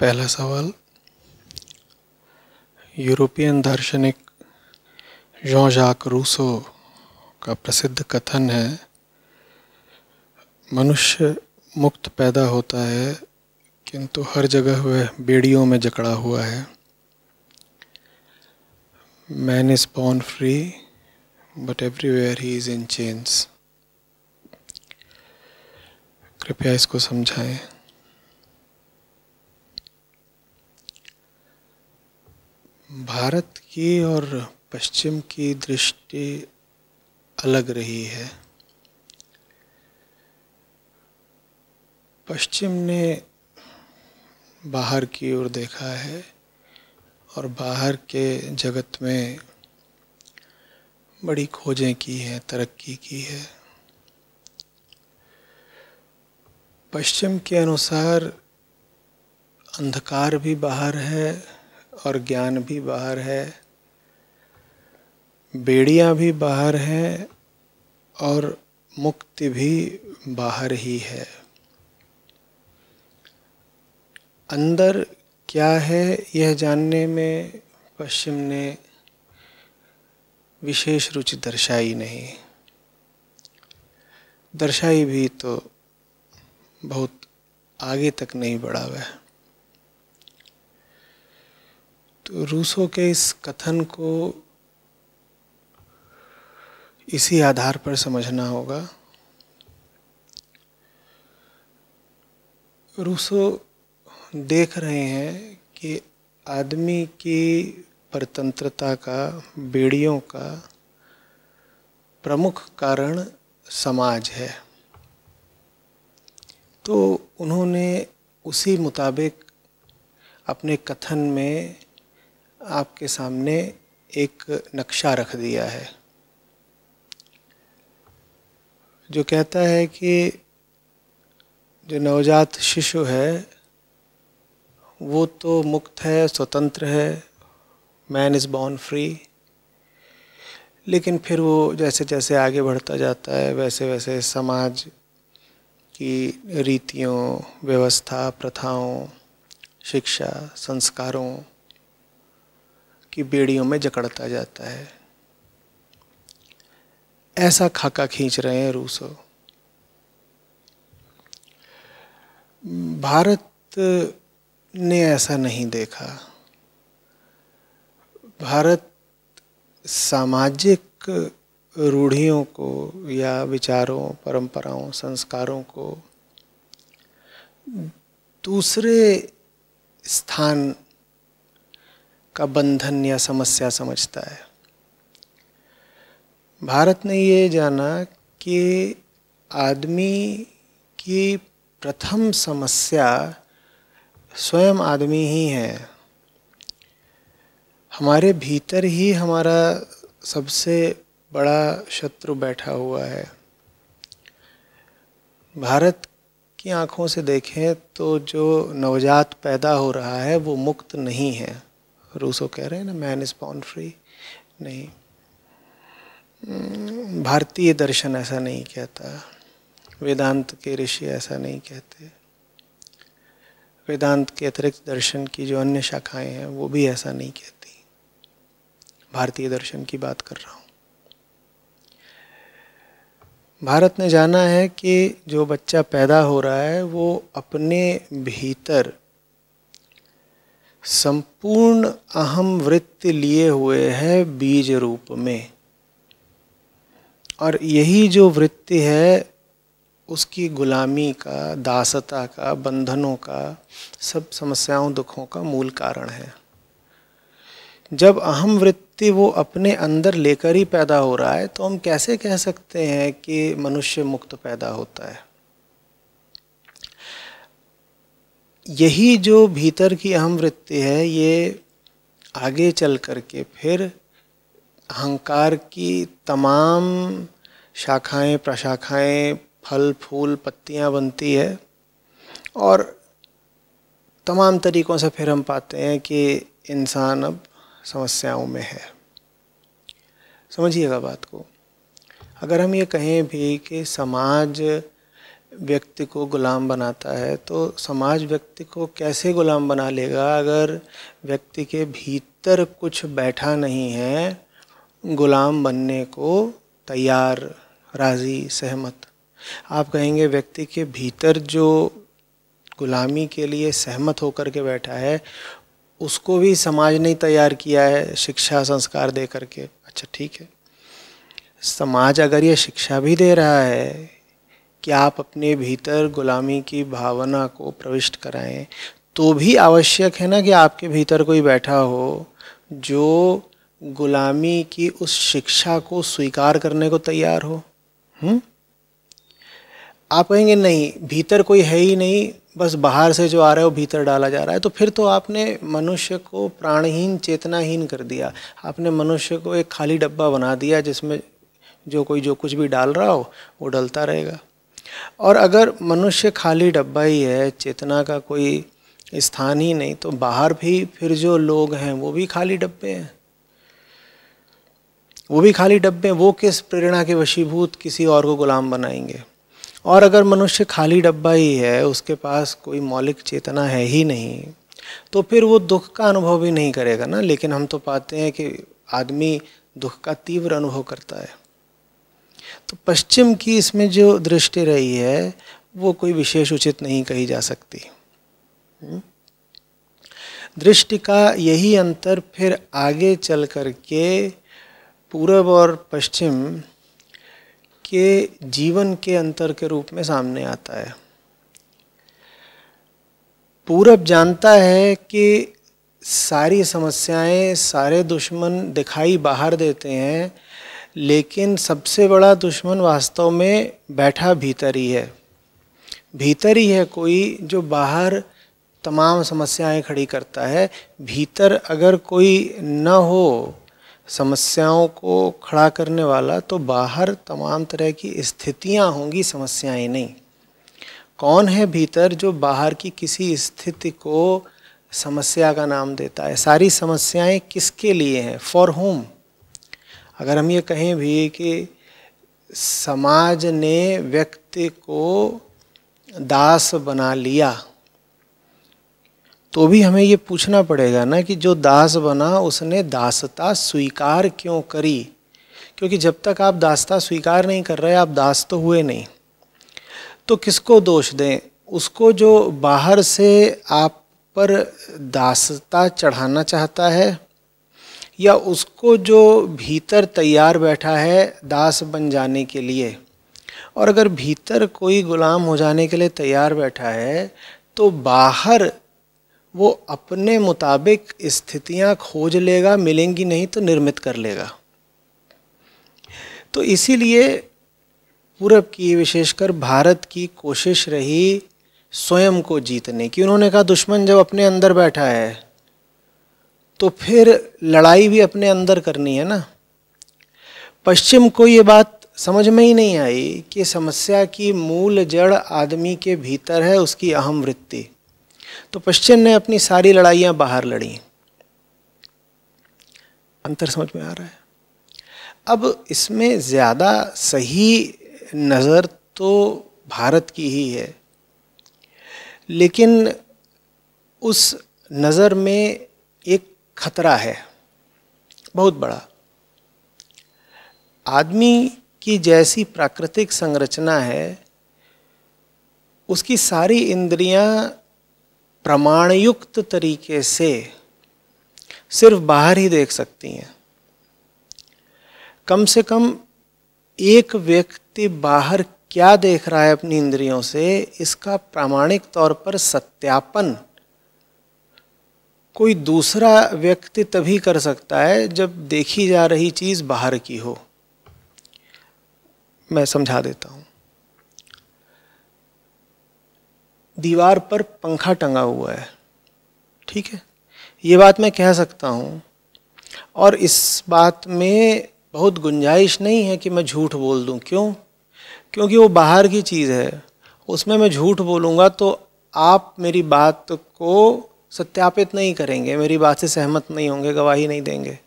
पहला सवाल यूरोपियन दार्शनिक जॉन जाक रूसो का प्रसिद्ध कथन है मनुष्य मुक्त पैदा होता है किंतु हर जगह वह बेड़ियों में जकड़ा हुआ है man is born free but everywhere he is in chains कृपया इसको समझाएं भारत की और पश्चिम की दृष्टि अलग रही है पश्चिम ने बाहर की ओर देखा है और बाहर के जगत में बड़ी खोजें की हैं तरक्की की है पश्चिम के अनुसार अंधकार भी बाहर है और ज्ञान भी बाहर है बेड़ियाँ भी बाहर है और मुक्ति भी बाहर ही है अंदर क्या है यह जानने में पश्चिम ने विशेष रुचि दर्शाई नहीं दर्शाई भी तो बहुत आगे तक नहीं बढ़ा हुआ है तो रूसों के इस कथन को इसी आधार पर समझना होगा रूसो देख रहे हैं कि आदमी की परतंत्रता का बेड़ियों का प्रमुख कारण समाज है तो उन्होंने उसी मुताबिक अपने कथन में आपके सामने एक नक्शा रख दिया है जो कहता है कि जो नवजात शिशु है वो तो मुक्त है स्वतंत्र है मैन इज़ बॉर्न फ्री लेकिन फिर वो जैसे जैसे आगे बढ़ता जाता है वैसे वैसे समाज की रीतियों व्यवस्था प्रथाओं शिक्षा संस्कारों की बेड़ियों में जकड़ता जाता है ऐसा खाका खींच रहे हैं रूसो भारत ने ऐसा नहीं देखा भारत सामाजिक रूढ़ियों को या विचारों परंपराओं संस्कारों को दूसरे स्थान का बंधन या समस्या समझता है भारत ने ये जाना कि आदमी की प्रथम समस्या स्वयं आदमी ही है हमारे भीतर ही हमारा सबसे बड़ा शत्रु बैठा हुआ है भारत की आंखों से देखें तो जो नवजात पैदा हो रहा है वो मुक्त नहीं है रूसो कह रहे हैं ना मैन इज बॉर्न फ्री नहीं हम्म, भारतीय दर्शन ऐसा नहीं कहता वेदांत के ऋषि ऐसा नहीं कहते वेदांत के अतिरिक्त दर्शन की जो अन्य शाखाएं हैं वो भी ऐसा नहीं कहती भारतीय दर्शन की बात कर रहा हूँ भारत ने जाना है कि जो बच्चा पैदा हो रहा है वो अपने भीतर संपूर्ण अहम वृत्ति लिए हुए है बीज रूप में और यही जो वृत्ति है उसकी गुलामी का दासता का बंधनों का सब समस्याओं दुखों का मूल कारण है जब अहम वृत्ति वो अपने अंदर लेकर ही पैदा हो रहा है तो हम कैसे कह सकते हैं कि मनुष्य मुक्त पैदा होता है यही जो भीतर की अहम वृत्ति है ये आगे चल करके फिर अहंकार की तमाम शाखाएं प्रशाखाएं फल फूल पत्तियां बनती है और तमाम तरीक़ों से फिर हम पाते हैं कि इंसान अब समस्याओं में है समझिएगा बात को अगर हम ये कहें भी कि समाज व्यक्ति को गुलाम बनाता है तो समाज व्यक्ति को कैसे गुलाम बना लेगा अगर व्यक्ति के भीतर कुछ बैठा नहीं है गुलाम बनने को तैयार राज़ी सहमत आप कहेंगे व्यक्ति के भीतर जो गुलामी के लिए सहमत होकर के बैठा है उसको भी समाज ने तैयार किया है शिक्षा संस्कार दे करके अच्छा ठीक है समाज अगर ये शिक्षा भी दे रहा है कि आप अपने भीतर गुलामी की भावना को प्रविष्ट कराएं तो भी आवश्यक है ना कि आपके भीतर कोई बैठा हो जो गुलामी की उस शिक्षा को स्वीकार करने को तैयार हो हुँ? आप कहेंगे नहीं भीतर कोई है ही नहीं बस बाहर से जो आ रहा है वो भीतर डाला जा रहा है तो फिर तो आपने मनुष्य को प्राणहीन चेतनाहीन कर दिया आपने मनुष्य को एक खाली डब्बा बना दिया जिसमें जो कोई जो कुछ भी डाल रहा हो वो डलता रहेगा और अगर मनुष्य खाली डब्बा ही है चेतना का कोई स्थान ही नहीं तो बाहर भी फिर जो लोग हैं वो भी खाली डब्बे हैं वो भी खाली डब्बे हैं वो किस प्रेरणा के वशीभूत किसी और को गुलाम बनाएंगे और अगर मनुष्य खाली डब्बा ही है उसके पास कोई मौलिक चेतना है ही नहीं तो फिर वो दुख का अनुभव भी नहीं करेगा ना लेकिन हम तो पाते हैं कि आदमी दुख का तीव्र अनुभव करता है तो पश्चिम की इसमें जो दृष्टि रही है वो कोई विशेष उचित नहीं कही जा सकती हम्म? दृष्टि का यही अंतर फिर आगे चल कर के पूरब और पश्चिम के जीवन के अंतर के रूप में सामने आता है पूरब जानता है कि सारी समस्याएं सारे दुश्मन दिखाई बाहर देते हैं लेकिन सबसे बड़ा दुश्मन वास्तव में बैठा भीतर ही है भीतर ही है कोई जो बाहर तमाम समस्याएं खड़ी करता है भीतर अगर कोई न हो समस्याओं को खड़ा करने वाला तो बाहर तमाम तरह की स्थितियां होंगी समस्याएं नहीं कौन है भीतर जो बाहर की किसी स्थिति को समस्या का नाम देता है सारी समस्याएं किसके लिए हैं फॉर होम अगर हम ये कहें भी कि समाज ने व्यक्ति को दास बना लिया तो भी हमें ये पूछना पड़ेगा ना कि जो दास बना उसने दासता स्वीकार क्यों करी क्योंकि जब तक आप दासता स्वीकार नहीं कर रहे आप दास तो हुए नहीं तो किसको दोष दें उसको जो बाहर से आप पर दासता चढ़ाना चाहता है या उसको जो भीतर तैयार बैठा है दास बन जाने के लिए और अगर भीतर कोई गुलाम हो जाने के लिए तैयार बैठा है तो बाहर वो अपने मुताबिक स्थितियां खोज लेगा मिलेंगी नहीं तो निर्मित कर लेगा तो इसीलिए पूरब की विशेषकर भारत की कोशिश रही स्वयं को जीतने की उन्होंने कहा दुश्मन जब अपने अंदर बैठा है तो फिर लड़ाई भी अपने अंदर करनी है ना पश्चिम को ये बात समझ में ही नहीं आई कि समस्या की मूल जड़ आदमी के भीतर है उसकी अहम वृत्ति तो पश्चिम ने अपनी सारी लड़ाइयाँ बाहर लड़ी अंतर समझ में आ रहा है अब इसमें ज़्यादा सही नज़र तो भारत की ही है लेकिन उस नज़र में एक खतरा है बहुत बड़ा आदमी की जैसी प्राकृतिक संरचना है उसकी सारी इंद्रियां प्रमाणयुक्त तरीके से सिर्फ बाहर ही देख सकती हैं कम से कम एक व्यक्ति बाहर क्या देख रहा है अपनी इंद्रियों से इसका प्रामाणिक तौर पर सत्यापन कोई दूसरा व्यक्ति तभी कर सकता है जब देखी जा रही चीज़ बाहर की हो मैं समझा देता हूँ दीवार पर पंखा टंगा हुआ है ठीक है ये बात मैं कह सकता हूँ और इस बात में बहुत गुंजाइश नहीं है कि मैं झूठ बोल दूँ क्यों क्योंकि वो बाहर की चीज़ है उसमें मैं झूठ बोलूँगा तो आप मेरी बात को सत्यापित नहीं करेंगे मेरी बात से सहमत नहीं होंगे गवाही नहीं देंगे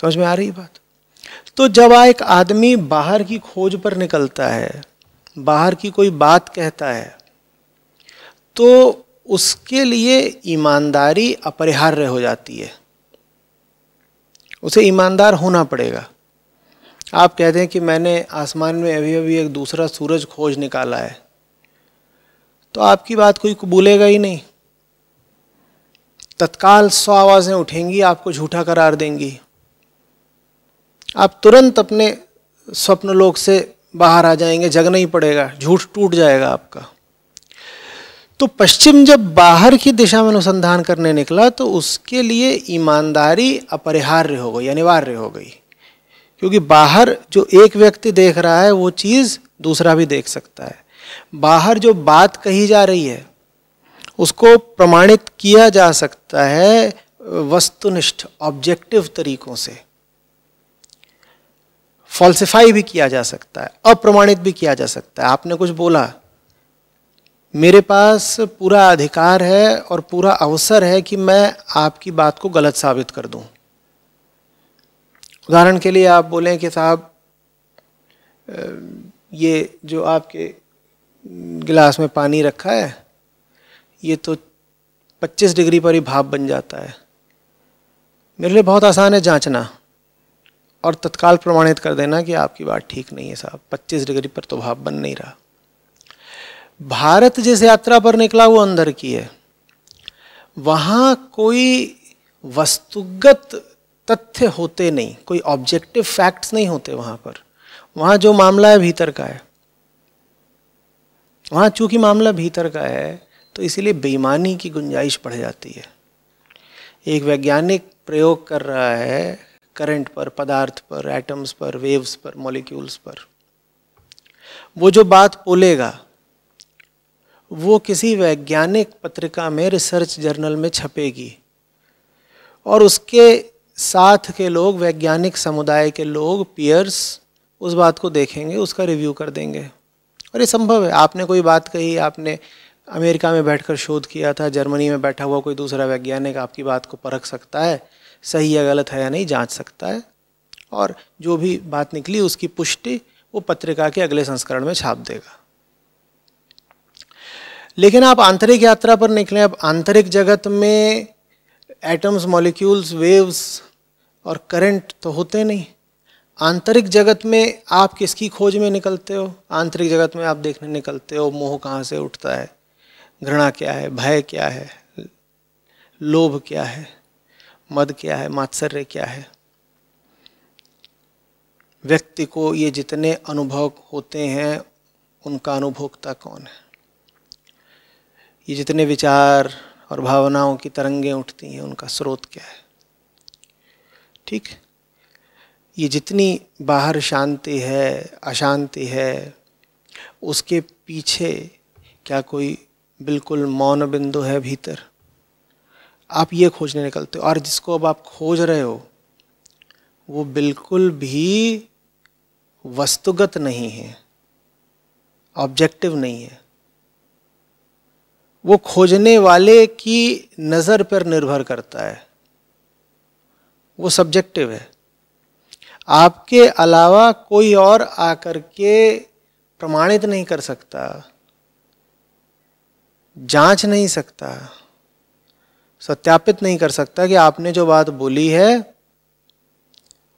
समझ में आ रही बात तो जब एक आदमी बाहर की खोज पर निकलता है बाहर की कोई बात कहता है तो उसके लिए ईमानदारी अपरिहार्य हो जाती है उसे ईमानदार होना पड़ेगा आप कहते हैं कि मैंने आसमान में अभी अभी एक दूसरा सूरज खोज निकाला है तो आपकी बात कोई कबूलेगा ही नहीं तत्काल सौ आवाज़ें उठेंगी आपको झूठा करार देंगी आप तुरंत अपने स्वप्न लोक से बाहर आ जाएंगे जग नहीं पड़ेगा झूठ टूट जाएगा आपका तो पश्चिम जब बाहर की दिशा में अनुसंधान करने निकला तो उसके लिए ईमानदारी अपरिहार्य हो गई अनिवार्य हो गई क्योंकि बाहर जो एक व्यक्ति देख रहा है वो चीज़ दूसरा भी देख सकता है बाहर जो बात कही जा रही है उसको प्रमाणित किया जा सकता है वस्तुनिष्ठ ऑब्जेक्टिव तरीकों से फॉल्सिफाई भी किया जा सकता है अप्रमाणित भी किया जा सकता है आपने कुछ बोला मेरे पास पूरा अधिकार है और पूरा अवसर है कि मैं आपकी बात को गलत साबित कर दूं। उदाहरण के लिए आप बोलें कि साहब ये जो आपके गिलास में पानी रखा है ये तो 25 डिग्री पर ही भाप बन जाता है मेरे लिए बहुत आसान है जांचना और तत्काल प्रमाणित कर देना कि आपकी बात ठीक नहीं है साहब 25 डिग्री पर तो भाप बन नहीं रहा भारत जिस यात्रा पर निकला वो अंदर की है वहाँ कोई वस्तुगत तथ्य होते नहीं कोई ऑब्जेक्टिव फैक्ट्स नहीं होते वहाँ पर वहाँ जो मामला है भीतर का है वहाँ चूंकि मामला भीतर का है तो इसीलिए बेईमानी की गुंजाइश बढ़ जाती है एक वैज्ञानिक प्रयोग कर रहा है करंट पर पदार्थ पर एटम्स पर वेव्स पर मॉलिक्यूल्स पर वो जो बात बोलेगा वो किसी वैज्ञानिक पत्रिका में रिसर्च जर्नल में छपेगी और उसके साथ के लोग वैज्ञानिक समुदाय के लोग पियर्स उस बात को देखेंगे उसका रिव्यू कर देंगे और ये संभव है आपने कोई बात कही आपने अमेरिका में बैठकर शोध किया था जर्मनी में बैठा हुआ कोई दूसरा वैज्ञानिक आपकी बात को परख सकता है सही या गलत है या नहीं जांच सकता है और जो भी बात निकली उसकी पुष्टि वो पत्रिका के अगले संस्करण में छाप देगा लेकिन आप आंतरिक यात्रा पर निकलें अब आंतरिक जगत में एटम्स मॉलिक्यूल्स वेव्स और करंट तो होते नहीं आंतरिक जगत में आप किसकी खोज में निकलते हो आंतरिक जगत में आप देखने निकलते हो मोह कहाँ से उठता है घृणा क्या है भय क्या है लोभ क्या है मद क्या है मात्सर्य क्या है व्यक्ति को ये जितने अनुभव होते हैं उनका अनुभोक्ता कौन है ये जितने विचार और भावनाओं की तरंगें उठती हैं उनका स्रोत क्या है ठीक ये जितनी बाहर शांति है अशांति है उसके पीछे क्या कोई बिल्कुल मौन बिंदु है भीतर आप ये खोजने निकलते हो और जिसको अब आप खोज रहे हो वो बिल्कुल भी वस्तुगत नहीं है ऑब्जेक्टिव नहीं है वो खोजने वाले की नज़र पर निर्भर करता है वो सब्जेक्टिव है आपके अलावा कोई और आकर के प्रमाणित नहीं कर सकता जांच नहीं सकता सत्यापित नहीं कर सकता कि आपने जो बात बोली है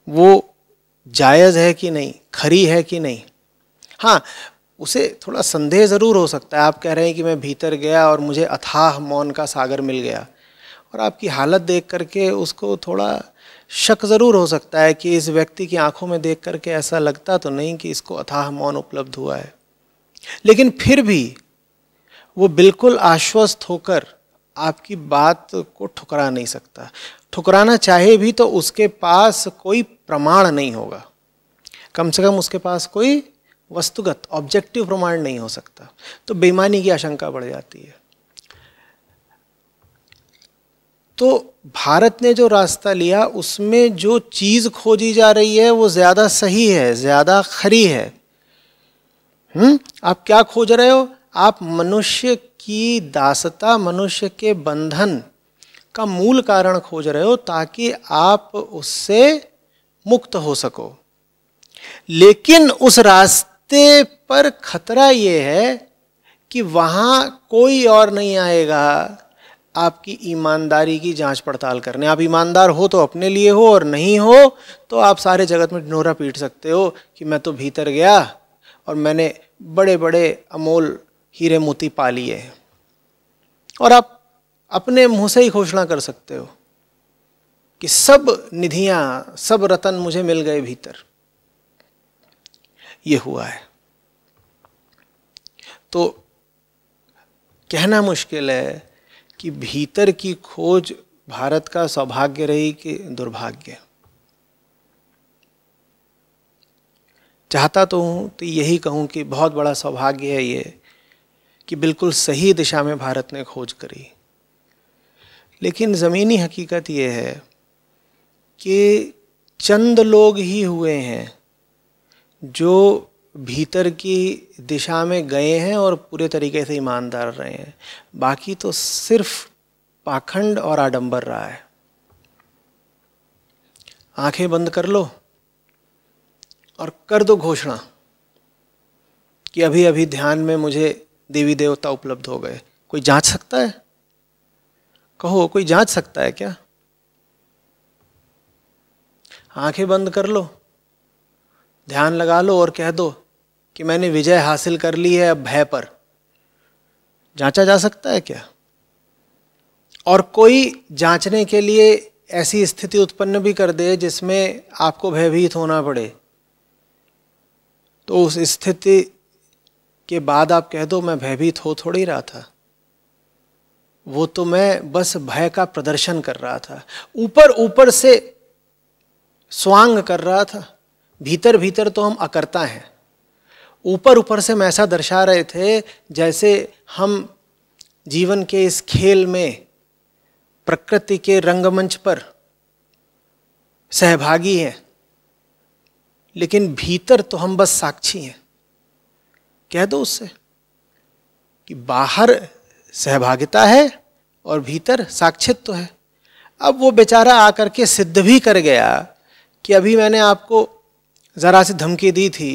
वो जायज़ है कि नहीं खरी है कि नहीं हाँ उसे थोड़ा संदेह ज़रूर हो सकता है आप कह रहे हैं कि मैं भीतर गया और मुझे अथाह मौन का सागर मिल गया और आपकी हालत देख करके उसको थोड़ा शक ज़रूर हो सकता है कि इस व्यक्ति की आंखों में देख करके ऐसा लगता तो नहीं कि इसको अथाह मौन उपलब्ध हुआ है लेकिन फिर भी वो बिल्कुल आश्वस्त होकर आपकी बात को ठुकरा नहीं सकता ठुकराना चाहे भी तो उसके पास कोई प्रमाण नहीं होगा कम से कम उसके पास कोई वस्तुगत ऑब्जेक्टिव प्रमाण नहीं हो सकता तो बेईमानी की आशंका बढ़ जाती है तो भारत ने जो रास्ता लिया उसमें जो चीज़ खोजी जा रही है वो ज़्यादा सही है ज़्यादा खरी है हुँ? हम्म? आप क्या खोज रहे हो आप मनुष्य की दासता मनुष्य के बंधन का मूल कारण खोज रहे हो ताकि आप उससे मुक्त हो सको लेकिन उस रास्ते पर खतरा ये है कि वहाँ कोई और नहीं आएगा आपकी ईमानदारी की जांच पड़ताल करने आप ईमानदार हो तो अपने लिए हो और नहीं हो तो आप सारे जगत में ढिनोरा पीट सकते हो कि मैं तो भीतर गया और मैंने बड़े बड़े अमोल हीरे मोती पा लिए हैं और आप अपने मुंह से ही घोषणा कर सकते हो कि सब निधियां सब रतन मुझे मिल गए भीतर ये हुआ है तो कहना मुश्किल है कि भीतर की खोज भारत का सौभाग्य रही कि दुर्भाग्य चाहता तो हूं तो यही कहूं कि बहुत बड़ा सौभाग्य है ये कि बिल्कुल सही दिशा में भारत ने खोज करी लेकिन ज़मीनी हकीकत यह है कि चंद लोग ही हुए हैं जो भीतर की दिशा में गए हैं और पूरे तरीके से ईमानदार रहे हैं बाकी तो सिर्फ पाखंड और आडंबर रहा है आंखें बंद कर लो और कर दो घोषणा कि अभी अभी ध्यान में मुझे देवी देवता उपलब्ध हो गए कोई जांच सकता है कहो कोई जांच सकता है क्या आंखें बंद कर लो ध्यान लगा लो और कह दो कि मैंने विजय हासिल कर ली है अब भय पर जांचा जा सकता है क्या और कोई जांचने के लिए ऐसी स्थिति उत्पन्न भी कर दे जिसमें आपको भयभीत होना पड़े तो उस स्थिति के बाद आप कह दो मैं भयभीत हो थोड़ी रहा था वो तो मैं बस भय का प्रदर्शन कर रहा था ऊपर ऊपर से स्वांग कर रहा था भीतर भीतर तो हम अकर्ता हैं ऊपर ऊपर से हम ऐसा दर्शा रहे थे जैसे हम जीवन के इस खेल में प्रकृति के रंगमंच पर सहभागी हैं लेकिन भीतर तो हम बस साक्षी हैं कह दो उससे कि बाहर सहभागिता है और भीतर साक्षित्व तो है अब वो बेचारा आकर के सिद्ध भी कर गया कि अभी मैंने आपको ज़रा सी धमकी दी थी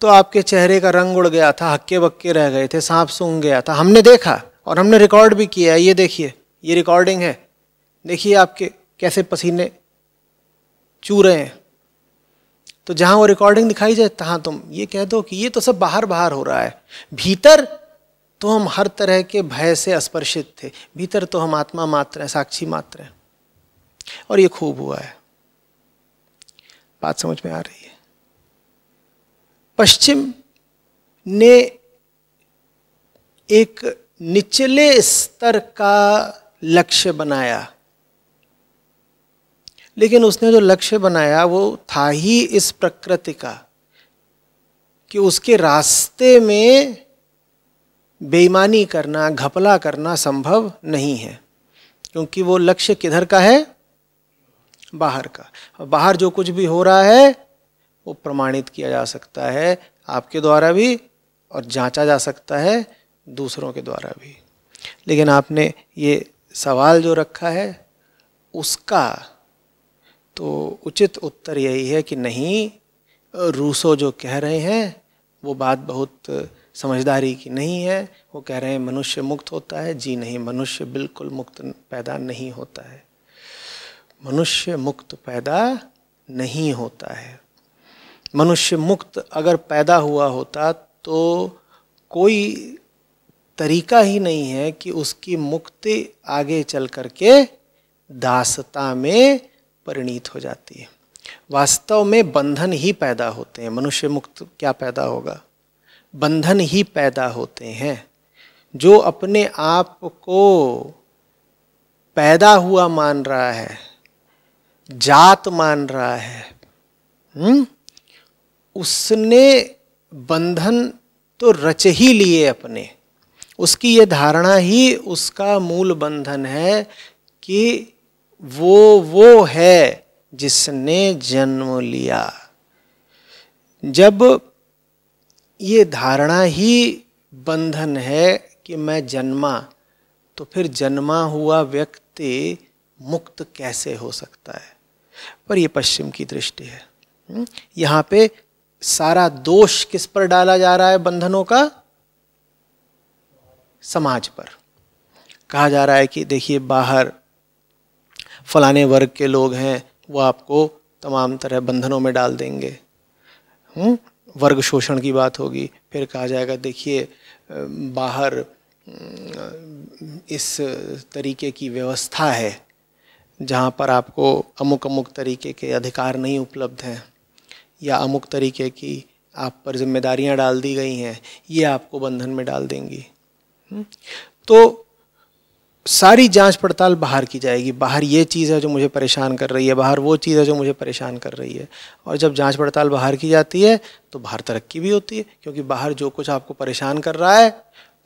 तो आपके चेहरे का रंग उड़ गया था हक्के बक्के रह गए थे सांप सूंघ गया था हमने देखा और हमने रिकॉर्ड भी किया ये देखिए ये रिकॉर्डिंग है देखिए आपके कैसे पसीने चू रहे हैं तो जहां वो रिकॉर्डिंग दिखाई जाए तहां तुम ये कह दो कि ये तो सब बाहर बाहर हो रहा है भीतर तो हम हर तरह के भय से स्पर्शित थे भीतर तो हम आत्मा मात्र हैं साक्षी मात्र हैं और ये खूब हुआ है बात समझ में आ रही है पश्चिम ने एक निचले स्तर का लक्ष्य बनाया लेकिन उसने जो लक्ष्य बनाया वो था ही इस प्रकृति का कि उसके रास्ते में बेईमानी करना घपला करना संभव नहीं है क्योंकि वो लक्ष्य किधर का है बाहर का बाहर जो कुछ भी हो रहा है वो प्रमाणित किया जा सकता है आपके द्वारा भी और जांचा जा सकता है दूसरों के द्वारा भी लेकिन आपने ये सवाल जो रखा है उसका तो उचित उत्तर यही है कि नहीं रूसो जो कह रहे हैं वो बात बहुत समझदारी की नहीं है वो कह रहे हैं मनुष्य मुक्त होता है जी नहीं मनुष्य बिल्कुल मुक्त पैदा नहीं होता है मनुष्य मुक्त पैदा नहीं होता है मनुष्य मुक्त अगर पैदा हुआ होता तो कोई तरीका ही नहीं है कि उसकी मुक्ति आगे चल करके दासता में परिणीत हो जाती है वास्तव में बंधन ही पैदा होते हैं मनुष्य मुक्त क्या पैदा होगा बंधन ही पैदा होते हैं जो अपने आप को पैदा हुआ मान रहा है जात मान रहा है हुँ? हम्म, उसने बंधन तो रच ही लिए अपने उसकी ये धारणा ही उसका मूल बंधन है कि वो वो है जिसने जन्म लिया जब ये धारणा ही बंधन है कि मैं जन्मा तो फिर जन्मा हुआ व्यक्ति मुक्त कैसे हो सकता है पर यह पश्चिम की दृष्टि है हम्म? यहाँ पे सारा दोष किस पर डाला जा रहा है बंधनों का समाज पर कहा जा रहा है कि देखिए बाहर फलाने वर्ग के लोग हैं वो आपको तमाम तरह बंधनों में डाल देंगे हुँ? हम्म? वर्ग शोषण की बात होगी फिर कहा जाएगा देखिए बाहर इस तरीके की व्यवस्था है जहाँ पर आपको अमुक अमुक तरीके के अधिकार नहीं उपलब्ध हैं या अमुक तरीके की आप पर जिम्मेदारियाँ डाल दी गई हैं ये आपको बंधन में डाल देंगी हम्म? तो सारी जांच पड़ताल बाहर की जाएगी बाहर ये चीज़ है जो मुझे परेशान कर रही है बाहर वो चीज़ है जो मुझे परेशान कर रही है और जब जांच पड़ताल बाहर की जाती है तो बाहर तरक्की भी होती है क्योंकि बाहर जो कुछ आपको परेशान कर रहा है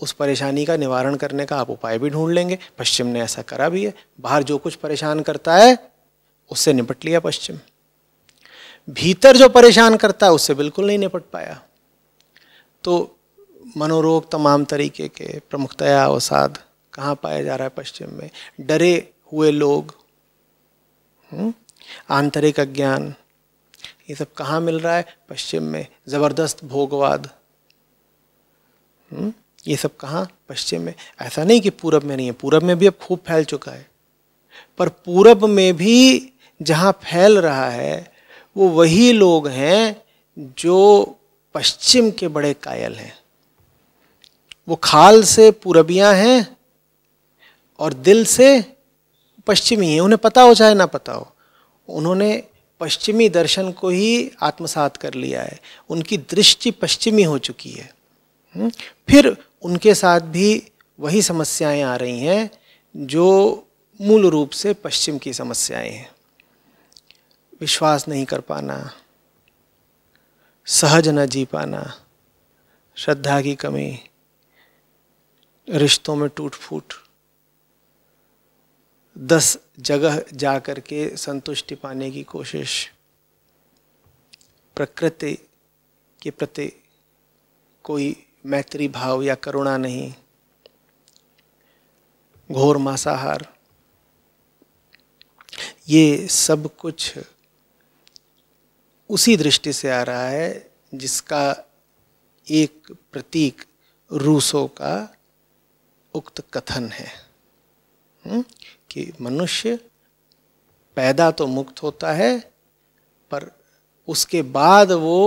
उस परेशानी का निवारण करने का आप उपाय भी ढूंढ लेंगे पश्चिम ने ऐसा करा भी है बाहर जो कुछ परेशान करता है उससे निपट लिया पश्चिम भीतर जो परेशान करता है उससे बिल्कुल नहीं निपट पाया तो मनोरोग तमाम तरीके के प्रमुखतया अवसाद कहाँ पाया जा रहा है पश्चिम में डरे हुए लोग हम्म, आंतरिक अज्ञान ये सब कहाँ मिल रहा है पश्चिम में ज़बरदस्त भोगवाद हम्म, ये सब कहाँ पश्चिम में ऐसा नहीं कि पूरब में नहीं है पूरब में भी अब खूब फैल चुका है पर पूरब में भी जहाँ फैल रहा है वो वही लोग हैं जो पश्चिम के बड़े कायल हैं वो खाल से पूरबियाँ हैं और दिल से पश्चिमी है उन्हें पता हो चाहे ना पता हो उन्होंने पश्चिमी दर्शन को ही आत्मसात कर लिया है उनकी दृष्टि पश्चिमी हो चुकी है हम्म? फिर उनके साथ भी वही समस्याएं आ रही हैं जो मूल रूप से पश्चिम की समस्याएं हैं विश्वास नहीं कर पाना सहज न जी पाना श्रद्धा की कमी रिश्तों में टूट फूट दस जगह जा कर के संतुष्टि पाने की कोशिश प्रकृति के प्रति कोई मैत्री भाव या करुणा नहीं घोर मांसाहार ये सब कुछ उसी दृष्टि से आ रहा है जिसका एक प्रतीक रूसों का उक्त कथन है हम्म? कि मनुष्य पैदा तो मुक्त होता है पर उसके बाद वो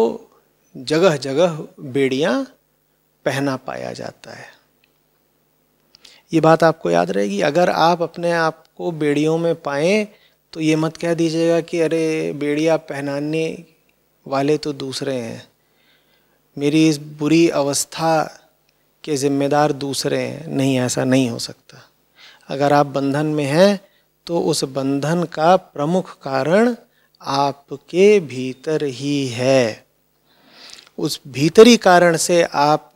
जगह जगह बेड़ियां पहना पाया जाता है ये बात आपको याद रहेगी अगर आप अपने आप को बेड़ियों में पाए तो ये मत कह दीजिएगा कि अरे बेड़िया पहनाने वाले तो दूसरे हैं मेरी इस बुरी अवस्था के जिम्मेदार दूसरे हैं नहीं ऐसा नहीं हो सकता अगर आप बंधन में हैं तो उस बंधन का प्रमुख कारण आपके भीतर ही है उस भीतरी कारण से आप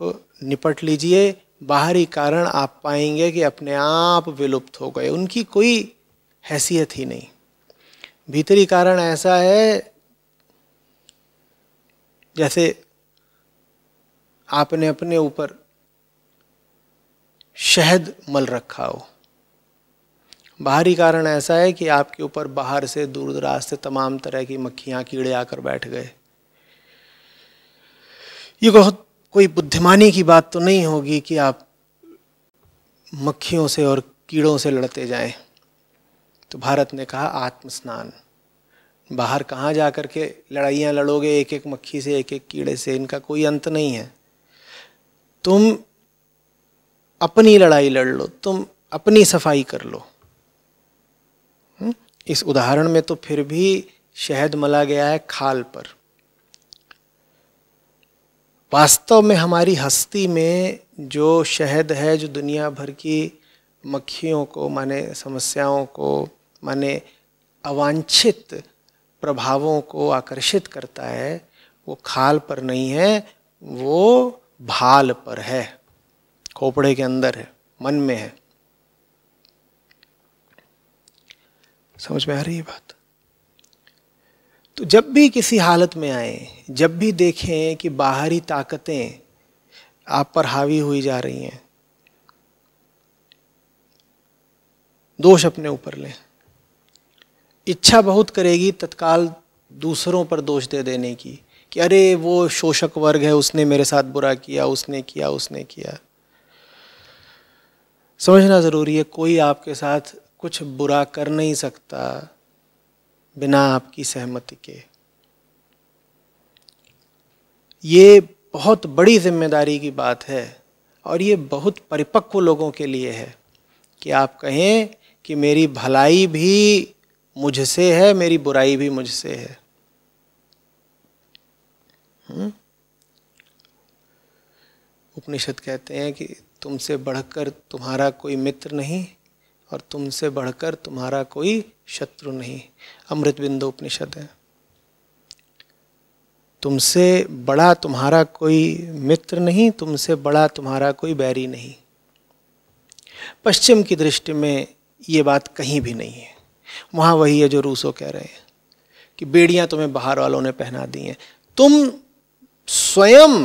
निपट लीजिए बाहरी कारण आप पाएंगे कि अपने आप विलुप्त हो गए उनकी कोई हैसियत ही नहीं भीतरी कारण ऐसा है जैसे आपने अपने ऊपर शहद मल रखा हो बाहरी कारण ऐसा है कि आपके ऊपर बाहर से दूर दराज से तमाम तरह की मक्खियाँ कीड़े आकर बैठ गए ये बहुत कोई बुद्धिमानी की बात तो नहीं होगी कि आप मक्खियों से और कीड़ों से लड़ते जाएं तो भारत ने कहा आत्मस्नान बाहर कहाँ जा कर के लड़ाइयाँ लड़ोगे एक एक मक्खी से एक एक कीड़े से इनका कोई अंत नहीं है तुम अपनी लड़ाई लड़ लो तुम अपनी सफाई कर लो हम्म? इस उदाहरण में तो फिर भी शहद मला गया है खाल पर वास्तव में हमारी हस्ती में जो शहद है जो दुनिया भर की मक्खियों को माने समस्याओं को माने अवांछित प्रभावों को आकर्षित करता है वो खाल पर नहीं है वो भाल पर है खोपड़े के अंदर है मन में है समझ में आ रही है बात तो जब भी किसी हालत में आए जब भी देखें कि बाहरी ताकतें आप पर हावी हुई जा रही हैं दोष अपने ऊपर लें इच्छा बहुत करेगी तत्काल दूसरों पर दोष दे देने की कि अरे वो शोषक वर्ग है उसने मेरे साथ बुरा किया उसने किया उसने किया समझना ज़रूरी है कोई आपके साथ कुछ बुरा कर नहीं सकता बिना आपकी सहमति के ये बहुत बड़ी जिम्मेदारी की बात है और ये बहुत परिपक्व लोगों के लिए है कि आप कहें कि मेरी भलाई भी मुझसे है मेरी बुराई भी मुझसे है हम्म? उपनिषद कहते हैं कि तुमसे बढ़कर तुम्हारा कोई मित्र नहीं और तुमसे बढ़कर तुम्हारा कोई शत्रु नहीं अमृत बिंदु उपनिषद है तुमसे बड़ा तुम्हारा कोई मित्र नहीं तुमसे बड़ा तुम्हारा कोई बैरी नहीं पश्चिम की दृष्टि में ये बात कहीं भी नहीं है वहाँ वही है जो रूसो कह रहे हैं कि बेड़ियाँ तुम्हें बाहर वालों ने पहना दी हैं तुम स्वयं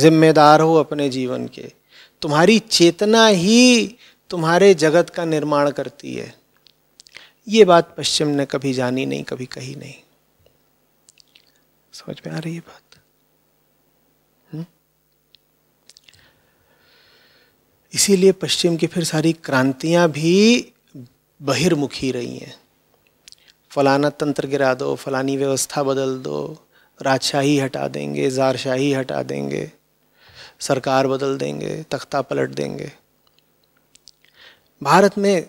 जिम्मेदार हो अपने जीवन के तुम्हारी चेतना ही तुम्हारे जगत का निर्माण करती है ये बात पश्चिम ने कभी जानी नहीं कभी कही नहीं समझ में आ रही है बात हम्म? इसीलिए पश्चिम की फिर सारी क्रांतियां भी बहिर्मुखी रही हैं फलाना तंत्र गिरा दो फलानी व्यवस्था बदल दो राजशाही हटा देंगे जारशाही हटा देंगे सरकार बदल देंगे तख्ता पलट देंगे भारत में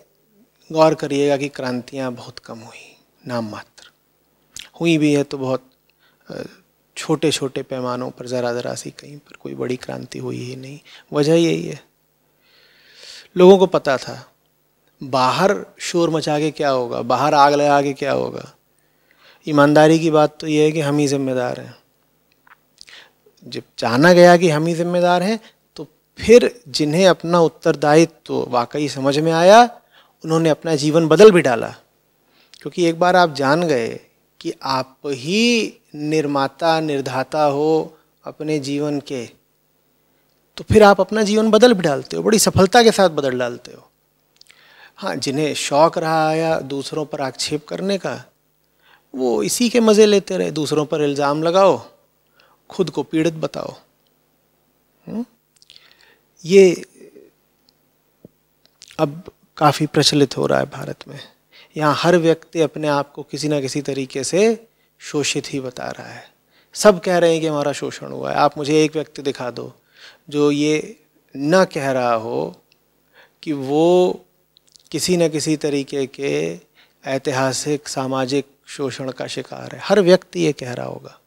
गौर करिएगा कि क्रांतियाँ बहुत कम हुई नाम मात्र हुई भी है तो बहुत छोटे छोटे पैमानों पर ज़रा ज़रा सी कहीं पर कोई बड़ी क्रांति हुई ही नहीं वजह यही है लोगों को पता था बाहर शोर मचा के क्या होगा बाहर आग लगा के क्या होगा ईमानदारी की बात तो यह है कि हम ही जिम्मेदार हैं जब जाना गया कि हम ही जिम्मेदार हैं फिर जिन्हें अपना उत्तरदायित्व तो वाकई समझ में आया उन्होंने अपना जीवन बदल भी डाला क्योंकि एक बार आप जान गए कि आप ही निर्माता निर्धाता हो अपने जीवन के तो फिर आप अपना जीवन बदल भी डालते हो बड़ी सफलता के साथ बदल डालते हो हाँ जिन्हें शौक रहा आया दूसरों पर आक्षेप करने का वो इसी के मज़े लेते रहे दूसरों पर इल्ज़ाम लगाओ खुद को पीड़ित बताओ हुँ? हम्म? ये अब काफ़ी प्रचलित हो रहा है भारत में यहाँ हर व्यक्ति अपने आप को किसी ना किसी तरीके से शोषित ही बता रहा है सब कह रहे हैं कि हमारा शोषण हुआ है आप मुझे एक व्यक्ति दिखा दो जो ये न कह रहा हो कि वो किसी न किसी तरीके के ऐतिहासिक सामाजिक शोषण का शिकार है हर व्यक्ति ये कह रहा होगा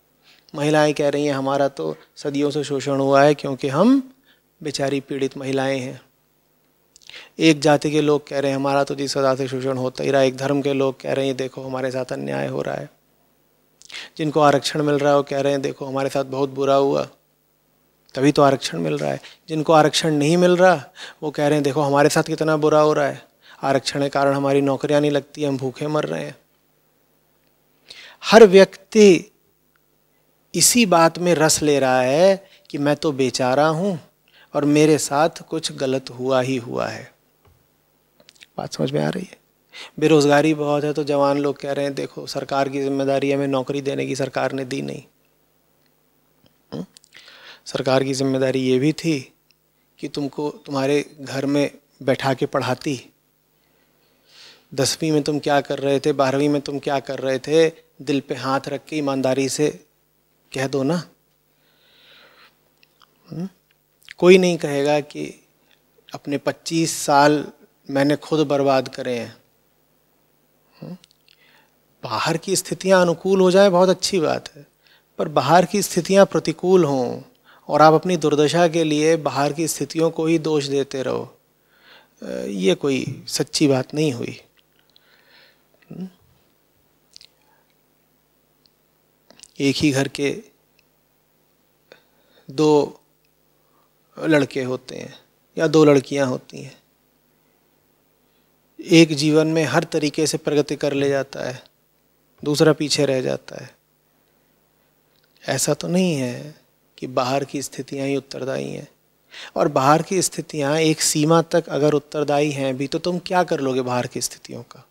महिलाएं कह रही हैं हमारा तो सदियों से शोषण हुआ है क्योंकि हम बेचारी पीड़ित महिलाएं हैं एक जाति के लोग कह रहे हैं हमारा तो जी सदा से शोषण होता ही रहा एक धर्म के लोग कह रहे हैं देखो हमारे साथ अन्याय हो रहा है जिनको आरक्षण मिल रहा है वो कह रहे हैं देखो हमारे साथ बहुत बुरा हुआ तभी तो आरक्षण मिल रहा है जिनको आरक्षण नहीं मिल रहा वो कह रहे हैं देखो हमारे साथ कितना बुरा हो रहा है आरक्षण के कारण हमारी नौकरियां नहीं लगती हम भूखे मर रहे हैं हर व्यक्ति इसी बात में रस ले रहा है कि मैं तो बेचारा हूँ और मेरे साथ कुछ गलत हुआ ही हुआ है बात समझ में आ रही है बेरोज़गारी बहुत है तो जवान लोग कह रहे हैं देखो सरकार की जिम्मेदारी हमें नौकरी देने की सरकार ने दी नहीं हुँ? हम्म? सरकार की जिम्मेदारी ये भी थी कि तुमको तुम्हारे घर में बैठा के पढ़ाती दसवीं में तुम क्या कर रहे थे बारहवीं में तुम क्या कर रहे थे दिल पे हाथ रख के ईमानदारी से कह दो ना हुँ? हम्म? कोई नहीं कहेगा कि अपने 25 साल मैंने खुद बर्बाद करे हैं हम्म? बाहर की स्थितियां अनुकूल हो जाए बहुत अच्छी बात है पर बाहर की स्थितियां प्रतिकूल हों और आप अपनी दुर्दशा के लिए बाहर की स्थितियों को ही दोष देते रहो ये कोई सच्ची बात नहीं हुई हम्म? एक ही घर के दो लड़के होते हैं या दो लड़कियां होती हैं एक जीवन में हर तरीके से प्रगति कर ले जाता है दूसरा पीछे रह जाता है ऐसा तो नहीं है कि बाहर की स्थितियां ही उत्तरदायी हैं और बाहर की स्थितियां एक सीमा तक अगर उत्तरदायी हैं भी तो तुम क्या कर लोगे बाहर की स्थितियों का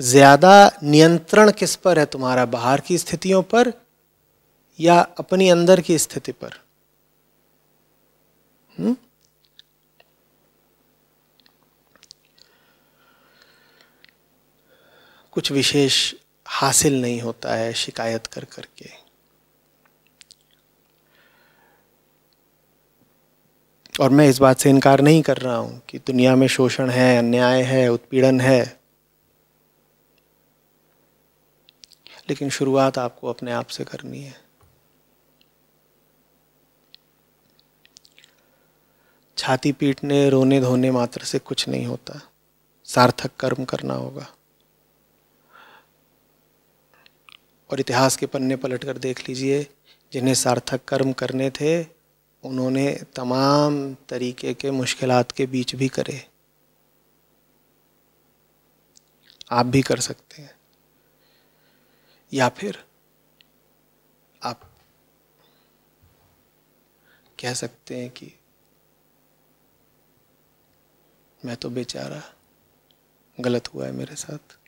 ज़्यादा नियंत्रण किस पर है तुम्हारा बाहर की स्थितियों पर या अपनी अंदर की स्थिति पर Hmm? कुछ विशेष हासिल नहीं होता है शिकायत कर करके और मैं इस बात से इनकार नहीं कर रहा हूं कि दुनिया में शोषण है अन्याय है उत्पीड़न है लेकिन शुरुआत आपको अपने आप से करनी है छाती पीटने रोने धोने मात्र से कुछ नहीं होता सार्थक कर्म करना होगा और इतिहास के पन्ने पलट कर देख लीजिए जिन्हें सार्थक कर्म करने थे उन्होंने तमाम तरीके के मुश्किलात के बीच भी करे आप भी कर सकते हैं या फिर आप कह सकते हैं कि मैं तो बेचारा गलत हुआ है मेरे साथ